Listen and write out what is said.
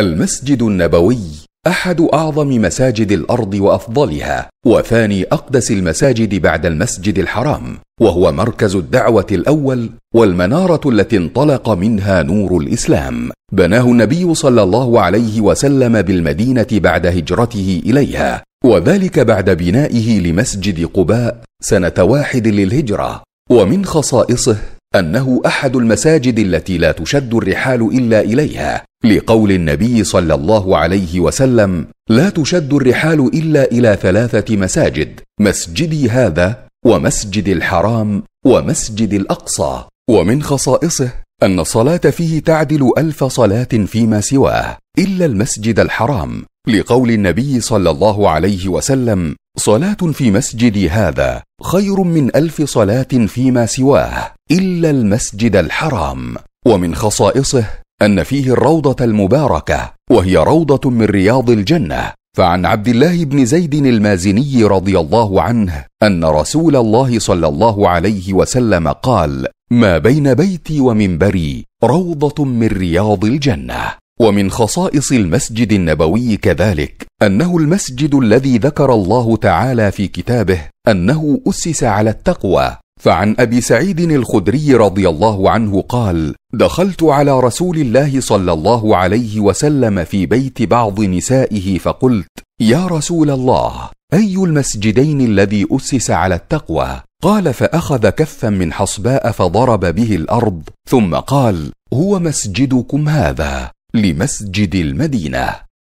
المسجد النبوي احد اعظم مساجد الارض وافضلها وثاني اقدس المساجد بعد المسجد الحرام وهو مركز الدعوه الاول والمناره التي انطلق منها نور الاسلام بناه النبي صلى الله عليه وسلم بالمدينه بعد هجرته اليها وذلك بعد بنائه لمسجد قباء سنه واحد للهجره ومن خصائصه انه احد المساجد التي لا تشد الرحال الا اليها لقول النبي صلى الله عليه وسلم لا تشد الرحال الا الى ثلاثه مساجد مسجدي هذا ومسجد الحرام ومسجد الاقصى ومن خصائصه ان الصلاه فيه تعدل الف صلاه فيما سواه الا المسجد الحرام لقول النبي صلى الله عليه وسلم صلاة في مسجدي هذا خير من ألف صلاة فيما سواه إلا المسجد الحرام ومن خصائصه أن فيه الروضة المباركة وهي روضة من رياض الجنة فعن عبد الله بن زيد المازني رضي الله عنه أن رسول الله صلى الله عليه وسلم قال ما بين بيتي ومنبري روضة من رياض الجنة ومن خصائص المسجد النبوي كذلك انه المسجد الذي ذكر الله تعالى في كتابه انه اسس على التقوى فعن ابي سعيد الخدري رضي الله عنه قال دخلت على رسول الله صلى الله عليه وسلم في بيت بعض نسائه فقلت يا رسول الله اي المسجدين الذي اسس على التقوى قال فاخذ كفا من حصباء فضرب به الارض ثم قال هو مسجدكم هذا لمسجد المدينه